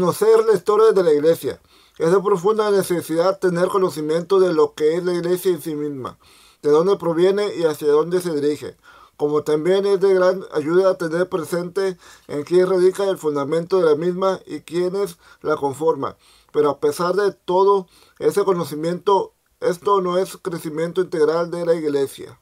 conocer la historia de la iglesia. Es de profunda necesidad tener conocimiento de lo que es la iglesia en sí misma, de dónde proviene y hacia dónde se dirige, como también es de gran ayuda a tener presente en quién radica el fundamento de la misma y quiénes la conforman. Pero a pesar de todo ese conocimiento, esto no es crecimiento integral de la iglesia.